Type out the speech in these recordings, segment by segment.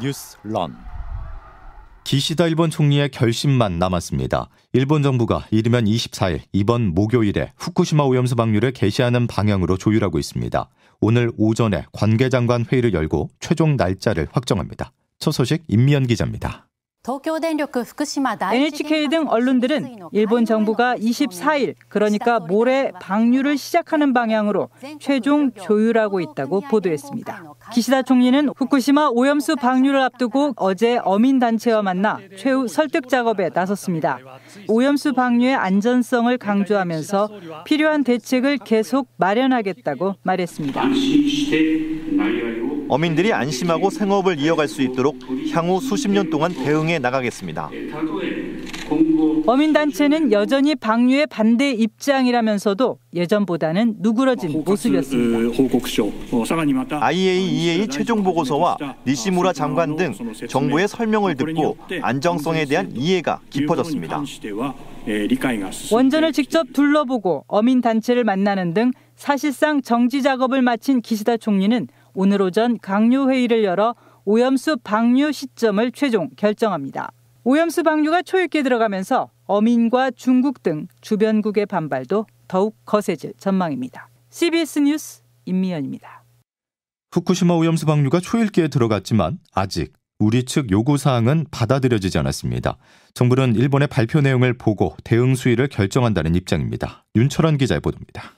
뉴스 런 기시다 일본 총리의 결심만 남았습니다. 일본 정부가 이르면 24일 이번 목요일에 후쿠시마 오염수 방류를 개시하는 방향으로 조율하고 있습니다. 오늘 오전에 관계장관 회의를 열고 최종 날짜를 확정합니다. 첫 소식 임미연 기자입니다. NHK 등 언론들은 일본 정부가 24일 그러니까 모레 방류를 시작하는 방향으로 최종 조율하고 있다고 보도했습니다. 기시다 총리는 후쿠시마 오염수 방류를 앞두고 어제 어민 단체와 만나 최후 설득 작업에 나섰습니다. 오염수 방류의 안전성을 강조하면서 필요한 대책을 계속 마련하겠다고 말했습니다. 어민들이 안심하고 생업을 이어갈 수 있도록 향후 수십 년 동안 대응해 나가겠습니다. 어민단체는 여전히 방류의 반대 입장이라면서도 예전보다는 누그러진 어, 모습이었습니다. IAEA 어, 어, 최종 보고서와 니시무라 장관 등 정부의 설명을 듣고 안정성에 대한 이해가 깊어졌습니다. 원전을 직접 둘러보고 어민단체를 만나는 등 사실상 정지 작업을 마친 기시다 총리는 오늘 오전 강요회의를 열어 오염수 방류 시점을 최종 결정합니다. 오염수 방류가 초읽기에 들어가면서 어민과 중국 등 주변국의 반발도 더욱 거세질 전망입니다. CBS 뉴스 임미연입니다. 후쿠시마 오염수 방류가 초읽기에 들어갔지만 아직 우리 측 요구 사항은 받아들여지지 않았습니다. 정부는 일본의 발표 내용을 보고 대응 수위를 결정한다는 입장입니다. 윤철원 기자의 보도입니다.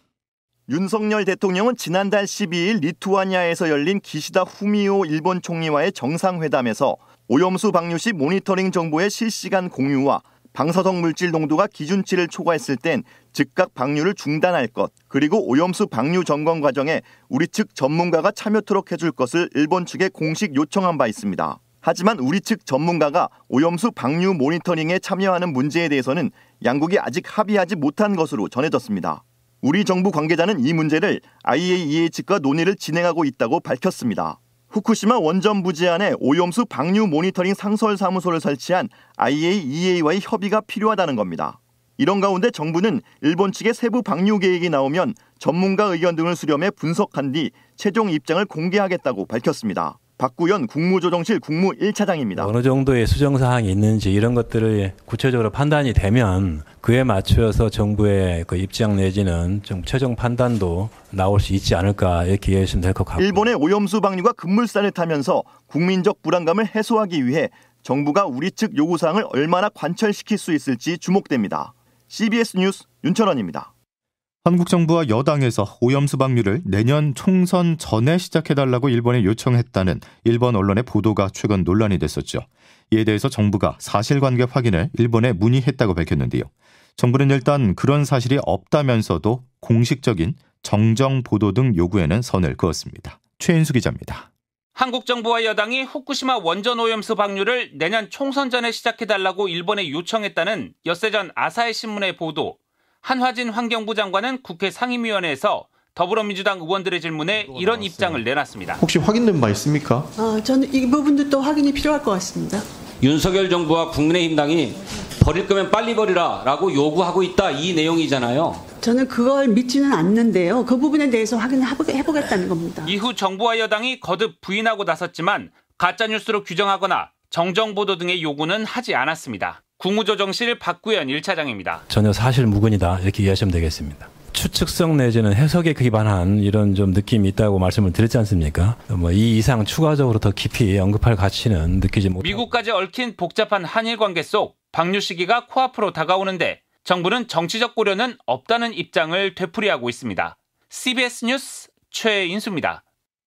윤석열 대통령은 지난달 12일 리투아니아에서 열린 기시다 후미오 일본 총리와의 정상회담에서 오염수 방류 시 모니터링 정보의 실시간 공유와 방사성 물질 농도가 기준치를 초과했을 땐 즉각 방류를 중단할 것, 그리고 오염수 방류 점검 과정에 우리 측 전문가가 참여토록 해줄 것을 일본 측에 공식 요청한 바 있습니다. 하지만 우리 측 전문가가 오염수 방류 모니터링에 참여하는 문제에 대해서는 양국이 아직 합의하지 못한 것으로 전해졌습니다. 우리 정부 관계자는 이 문제를 IAEA 측과 논의를 진행하고 있다고 밝혔습니다. 후쿠시마 원전 부지안에 오염수 방류 모니터링 상설 사무소를 설치한 IAEA와의 협의가 필요하다는 겁니다. 이런 가운데 정부는 일본 측의 세부 방류 계획이 나오면 전문가 의견 등을 수렴해 분석한 뒤 최종 입장을 공개하겠다고 밝혔습니다. 박구현 국무조정실 국무 1차장입니다. 어느 정도의 수정사항이 있는지 이런 것들을 구체적으로 판단이 되면 그에 맞추어서 정부의 그 입장 내지는 좀 최종 판단도 나올 수 있지 않을까 이렇게 이해하시면 될것 같고 일본의 오염수 방류가 급물살을 타면서 국민적 불안감을 해소하기 위해 정부가 우리 측 요구사항을 얼마나 관철시킬 수 있을지 주목됩니다. CBS 뉴스 윤철원입니다. 한국 정부와 여당에서 오염 수방류를 내년 총선 전에 시작해달라고 일본에 요청했다는 일본 언론의 보도가 최근 논란이 됐었죠. 이에 대해서 정부가 사실관계 확인을 일본에 문의했다고 밝혔는데요. 정부는 일단 그런 사실이 없다면서도 공식적인 정정 보도 등 요구에는 선을 그었습니다. 최인수 기자입니다. 한국 정부와 여당이 후쿠시마 원전 오염수 방류를 내년 총선 전에 시작해달라고 일본에 요청했다는 엿새 전 아사히 신문의 보도. 한화진 환경부 장관은 국회 상임위원회에서 더불어민주당 의원들의 질문에 이런 입장을 내놨습니다. 혹시 확인된 바 있습니까? 아, 저는 이 부분도 또 확인이 필요할 것 같습니다. 윤석열 정부와 국민의힘당이 버릴 거면 빨리 버리라라고 요구하고 있다 이 내용이잖아요. 저는 그걸 믿지는 않는데요. 그 부분에 대해서 확인을 해보겠다는 겁니다. 이후 정부와 여당이 거듭 부인하고 나섰지만 가짜뉴스로 규정하거나 정정보도 등의 요구는 하지 않았습니다. 국무조정실 박구현 1차장입니다. 전혀 사실 무근이다 이렇게 이해하시면 되겠습니다. 추측성 내지는 해석에 기반한 이런 좀 느낌이 있다고 말씀을 드렸지 않습니까? 뭐 이 이상 추가적으로 더 깊이 언급할 가치는 느끼지 못. 미국까지 얽힌 복잡한 한일 관계 속 방류 시기가 코앞으로 다가오는데 정부는 정치적 고려는 없다는 입장을 되풀이하고 있습니다. CBS 뉴스 최인수입니다.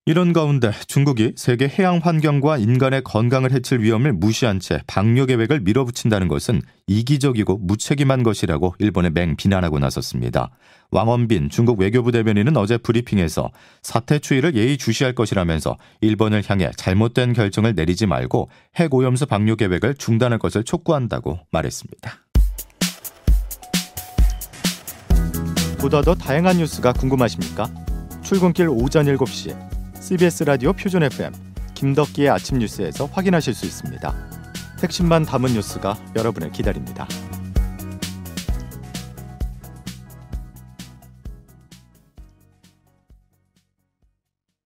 이런 가운데 중국이 세계 해양 환경과 인간의 건강을 해칠 위험을 무시한 채 방류 계획을 밀어붙인다는 것은 이기적이고 무책임한 것이라고 일본의 맹 비난하고 나섰습니다. 왕원빈 중국 외교부 대변인은 어제 브리핑에서 사태 추이를 예의주시할 것이라면서 일본을 향해 잘못된 결정을 내리지 말고 핵오염수 방류 계획을 중단할 것을 촉구한다고 말했습니다. 보다 더 다양한 뉴스가 궁금하십니까? 출근길 오전 7시 CBS 라디오 퓨전 FM 김덕기의 아침 뉴스에서 확인하실 수 있습니다. 핵심만 담은 뉴스가 여러분을 기다립니다.